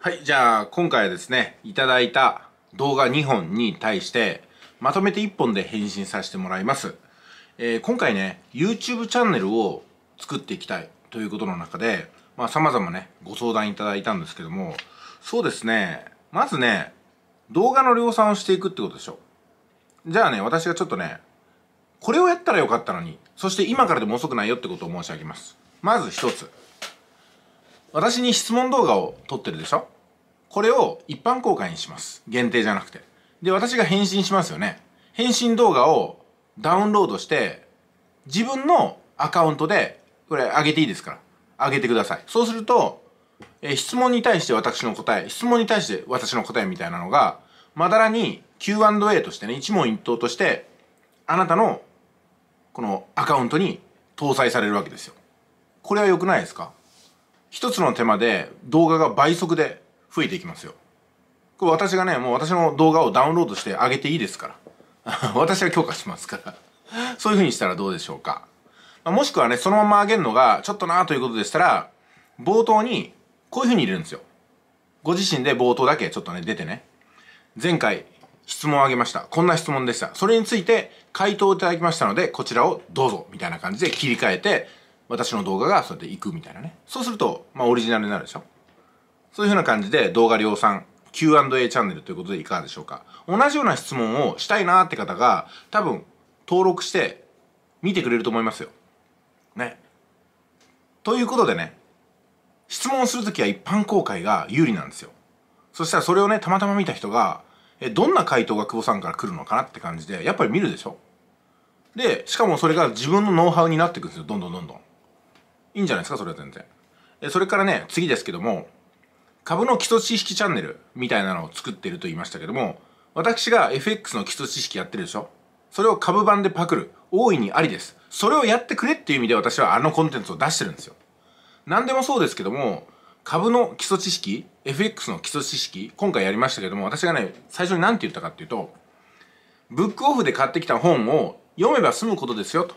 はい、じゃあ今回はですね、いただいた動画2本に対して、まとめて1本で返信させてもらいます。えー、今回ね、YouTube チャンネルを作っていきたいということの中で、まあ様々ね、ご相談いただいたんですけども、そうですね、まずね、動画の量産をしていくってことでしょ。じゃあね、私がちょっとね、これをやったらよかったのに、そして今からでも遅くないよってことを申し上げます。まず一つ。私に質問動画を撮ってるでしょこれを一般公開にします限定じゃなくてで私が返信しますよね返信動画をダウンロードして自分のアカウントでこれ上げていいですから上げてくださいそうすると、えー、質問に対して私の答え質問に対して私の答えみたいなのがまだらに Q&A としてね一問一答としてあなたのこのアカウントに搭載されるわけですよこれは良くないですか一つの手間で動画が倍速で増えていきますよ。これ私がね、もう私の動画をダウンロードして上げていいですから。私は許可しますからそういう風にしたらどうでしょうか。まあ、もしくはね、そのまま上げるのがちょっとなということでしたら、冒頭にこういう風に入れるんですよ。ご自身で冒頭だけちょっとね、出てね。前回質問をあげました。こんな質問でした。それについて回答をいただきましたので、こちらをどうぞみたいな感じで切り替えて、私の動画がそうやっていくみたいなねそうすると、まあ、オリジナルになるでしょそういうふうな感じで動画量産 Q&A チャンネルということでいかがでしょうか同じような質問をしたいなって方が多分登録して見てくれると思いますよ。ね。ということでね質問するときは一般公開が有利なんですよ。そしたらそれをねたまたま見た人がえどんな回答が久保さんから来るのかなって感じでやっぱり見るでしょでしかもそれが自分のノウハウになっていくんですよどんどんどんどん。いいんじゃないですかそれは全然それからね次ですけども株の基礎知識チャンネルみたいなのを作ってると言いましたけども私が FX の基礎知識やってるでしょそれを株版でパクる大いにありですそれをやってくれっていう意味で私はあのコンテンツを出してるんですよ何でもそうですけども株の基礎知識 FX の基礎知識今回やりましたけども私がね最初に何て言ったかっていうとブックオフで買ってきた本を読めば済むことですよと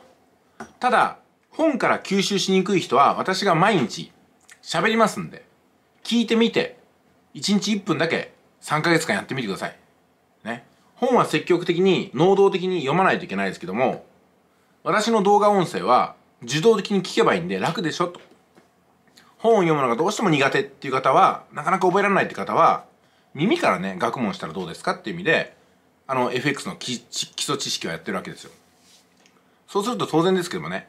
ただ本から吸収しにくい人は私が毎日喋りますんで、聞いてみて、1日1分だけ3ヶ月間やってみてください。ね。本は積極的に、能動的に読まないといけないですけども、私の動画音声は受動的に聞けばいいんで楽でしょと。本を読むのがどうしても苦手っていう方は、なかなか覚えられないって方は、耳からね、学問したらどうですかっていう意味で、あの、FX の基礎知識はやってるわけですよ。そうすると当然ですけどもね、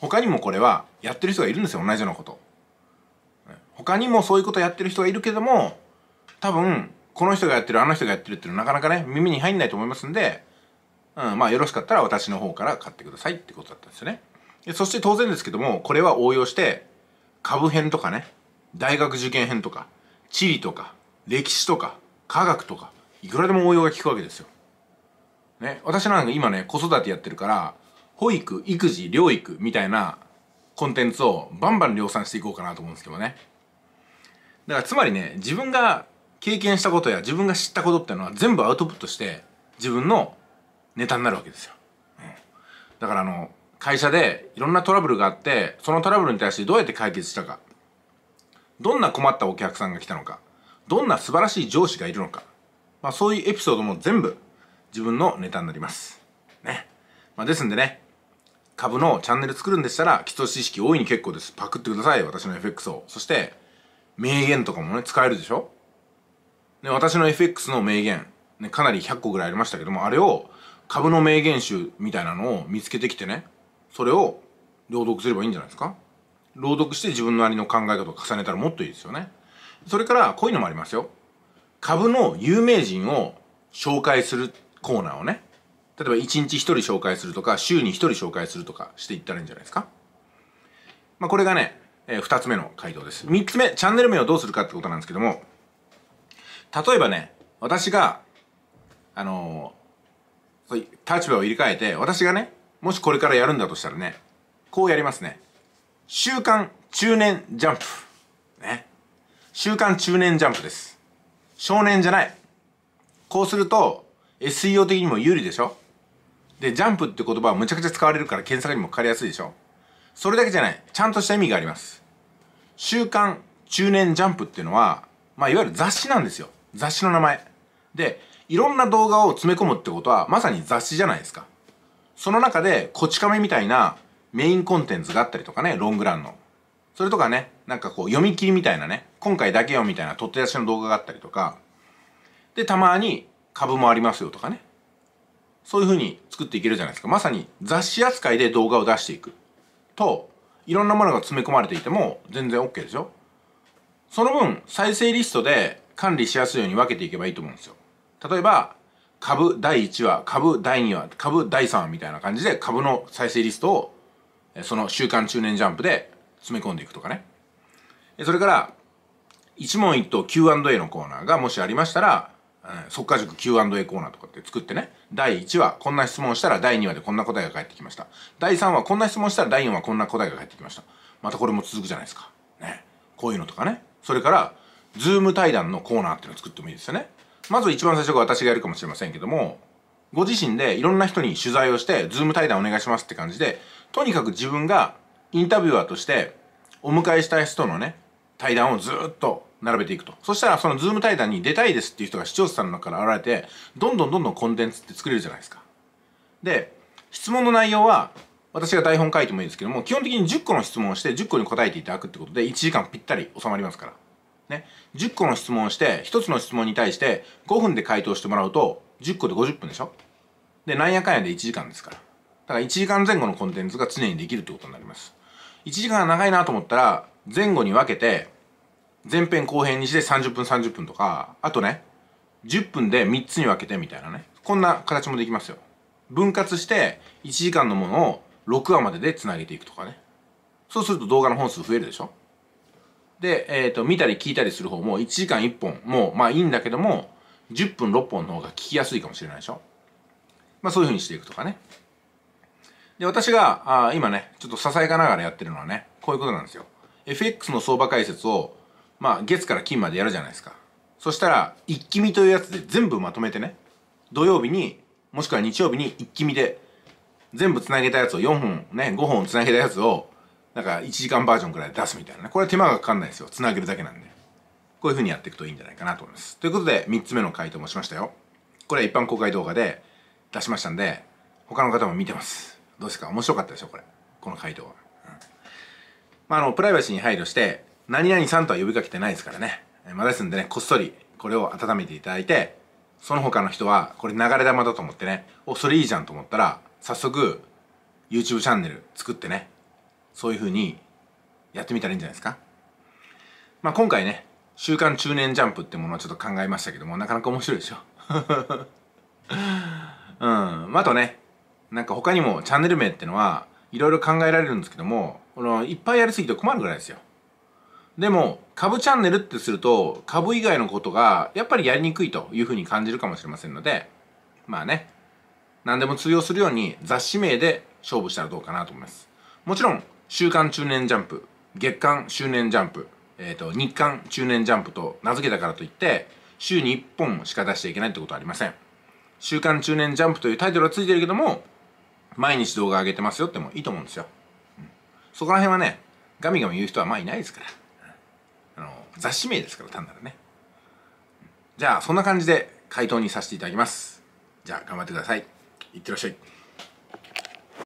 他にもこれはやってる人がいるんですよ同じようなこと他にもそういうことやってる人がいるけども多分この人がやってるあの人がやってるっていうのはなかなかね耳に入んないと思いますんで、うん、まあよろしかったら私の方から買ってくださいってことだったんですよねでそして当然ですけどもこれは応用して株編とかね大学受験編とか地理とか歴史とか科学とかいくらでも応用が効くわけですよね私なんか今ね子育てやってるから保育、育児、療育みたいなコンテンツをバンバン量産していこうかなと思うんですけどね。だからつまりね、自分が経験したことや自分が知ったことっていうのは全部アウトプットして自分のネタになるわけですよ。うん、だからあの、会社でいろんなトラブルがあって、そのトラブルに対してどうやって解決したか。どんな困ったお客さんが来たのか。どんな素晴らしい上司がいるのか。まあそういうエピソードも全部自分のネタになります。ね。まあですんでね、株のチャンネル作るんでしたら、基礎知識大いに結構です。パクってください、私の FX を。そして、名言とかもね、使えるでしょで、私の FX の名言、ね、かなり100個ぐらいありましたけども、あれを、株の名言集みたいなのを見つけてきてね、それを朗読すればいいんじゃないですか朗読して自分なりの考え方を重ねたらもっといいですよね。それから、こういうのもありますよ。株の有名人を紹介するコーナーをね、例えば1日1人紹介するとか、週に1人紹介するとかしていったらいいんじゃないですか。まあ、これがね、えー、2つ目の回答です。3つ目、チャンネル名をどうするかってことなんですけども、例えばね、私が、あのー、そう立場を入れ替えて、私がね、もしこれからやるんだとしたらね、こうやりますね。週刊中年ジャンプ。ね。週刊中年ジャンプです。少年じゃない。こうすると、SEO 的にも有利でしょでジャンプって言葉はむちゃくちゃ使われるから検索にもかかりやすいでしょそれだけじゃないちゃんとした意味があります週刊中年ジャンプっていうのはまあいわゆる雑誌なんですよ雑誌の名前でいろんな動画を詰め込むってことはまさに雑誌じゃないですかその中でこち亀みたいなメインコンテンツがあったりとかねロングランのそれとかねなんかこう読み切りみたいなね今回だけよみたいな取って出しの動画があったりとかでたまに株もありますよとかねそういうふうに作っていけるじゃないですかまさに雑誌扱いで動画を出していくといろんなものが詰め込まれていても全然 OK でしょその分再生リストで管理しやすいように分けていけばいいと思うんですよ例えば株第1話株第2話株第3話みたいな感じで株の再生リストをその「週刊中年ジャンプ」で詰め込んでいくとかねそれから一問一答 Q&A のコーナーがもしありましたらうん、速稼塾 Q&A コーナーとかって作ってね、第1話、こんな質問したら第2話でこんな答えが返ってきました。第3話、こんな質問したら第4話、こんな答えが返ってきました。またこれも続くじゃないですか。ね。こういうのとかね。それから、ズーム対談のコーナーっていうのを作ってもいいですよね。まず一番最初が私がやるかもしれませんけども、ご自身でいろんな人に取材をして、ズーム対談お願いしますって感じで、とにかく自分がインタビュアーとして、お迎えしたい人のね、対談をずっと並べていくと。そしたら、そのズーム対談に出たいですっていう人が視聴者さんの中から現れて、どんどんどんどんコンテンツって作れるじゃないですか。で、質問の内容は、私が台本書いてもいいですけども、基本的に10個の質問をして、10個に答えていただくってことで、1時間ぴったり収まりますから。ね。10個の質問をして、1つの質問に対して5分で回答してもらうと、10個で50分でしょで、なんやかんやで1時間ですから。だから1時間前後のコンテンツが常にできるってことになります。1時間が長いなと思ったら、前後に分けて、前編後編にして30分30分とか、あとね、10分で3つに分けてみたいなね。こんな形もできますよ。分割して1時間のものを6話までで繋げていくとかね。そうすると動画の本数増えるでしょで、えっ、ー、と、見たり聞いたりする方も1時間1本もまあいいんだけども、10分6本の方が聞きやすいかもしれないでしょまあそういう風にしていくとかね。で、私が、あ今ね、ちょっとささやかながらやってるのはね、こういうことなんですよ。FX の相場解説をまあ月から金までやるじゃないですかそしたら一気見というやつで全部まとめてね土曜日にもしくは日曜日に一気見で全部つなげたやつを4本ね5本つなげたやつをなんか1時間バージョンくらい出すみたいなねこれは手間がかかんないですよつなげるだけなんでこういう風にやっていくといいんじゃないかなと思いますということで3つ目の回答もしましたよこれは一般公開動画で出しましたんで他の方も見てますどうですか面白かったでしょこれこの回答は、まあ、あのプライバシーに配慮して何々さんとは呼びかけてないですからね。まだですんでね、こっそりこれを温めていただいて、その他の人は、これ流れ玉だと思ってね、お、それいいじゃんと思ったら、早速、YouTube チャンネル作ってね、そういう風にやってみたらいいんじゃないですか。まあ、今回ね、週刊中年ジャンプってものをちょっと考えましたけども、なかなか面白いでしょ。うん。あとね、なんか他にもチャンネル名ってのは、いろいろ考えられるんですけども、このいっぱいやりすぎて困るぐらいですよ。でも、株チャンネルってすると、株以外のことが、やっぱりやりにくいというふうに感じるかもしれませんので、まあね、何でも通用するように雑誌名で勝負したらどうかなと思います。もちろん、週刊中年ジャンプ、月刊中年ジャンプ、えっ、ー、と、日刊中年ジャンプと名付けたからといって、週に1本しか出しちゃいけないってことはありません。週刊中年ジャンプというタイトルはついてるけども、毎日動画上げてますよってもいいと思うんですよ。うん、そこら辺はね、ガミガミ言う人はまあいないですから。あの雑誌名ですから単なるねじゃあそんな感じで回答にさせていただきますじゃあ頑張ってくださいいってらっしゃい